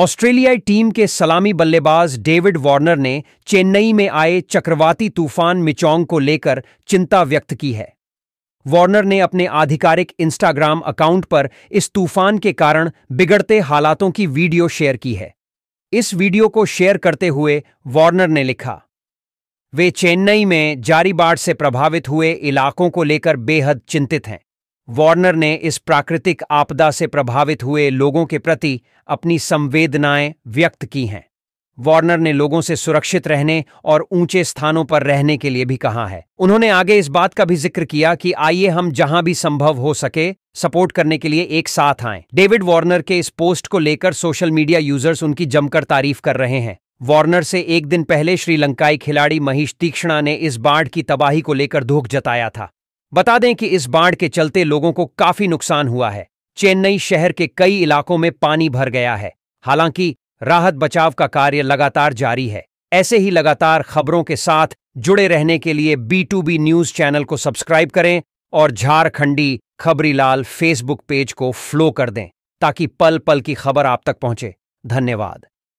ऑस्ट्रेलियाई टीम के सलामी बल्लेबाज डेविड वार्नर ने चेन्नई में आए चक्रवाती तूफान मिचोंग को लेकर चिंता व्यक्त की है वार्नर ने अपने आधिकारिक इंस्टाग्राम अकाउंट पर इस तूफान के कारण बिगड़ते हालातों की वीडियो शेयर की है इस वीडियो को शेयर करते हुए वार्नर ने लिखा वे चेन्नई में जारी बाढ़ से प्रभावित हुए इलाकों को लेकर बेहद चिंतित हैं वार्नर ने इस प्राकृतिक आपदा से प्रभावित हुए लोगों के प्रति अपनी संवेदनाएं व्यक्त की हैं वार्नर ने लोगों से सुरक्षित रहने और ऊंचे स्थानों पर रहने के लिए भी कहा है उन्होंने आगे इस बात का भी जिक्र किया कि आइए हम जहां भी संभव हो सके सपोर्ट करने के लिए एक साथ आएं। डेविड वार्नर के इस पोस्ट को लेकर सोशल मीडिया यूजर्स उनकी जमकर तारीफ कर रहे हैं वार्नर से एक दिन पहले श्रीलंकाई खिलाड़ी महेश तीक्षणा ने इस बाढ़ की तबाही को लेकर दुख जताया था बता दें कि इस बाढ़ के चलते लोगों को काफी नुकसान हुआ है चेन्नई शहर के कई इलाकों में पानी भर गया है हालांकि राहत बचाव का कार्य लगातार जारी है ऐसे ही लगातार खबरों के साथ जुड़े रहने के लिए B two B news channel को सब्सक्राइब करें और झारखंडी खबरीलाल फेसबुक पेज को फ्लो कर दें ताकि पल पल की खबर आप तक पहुंचे धन्यवाद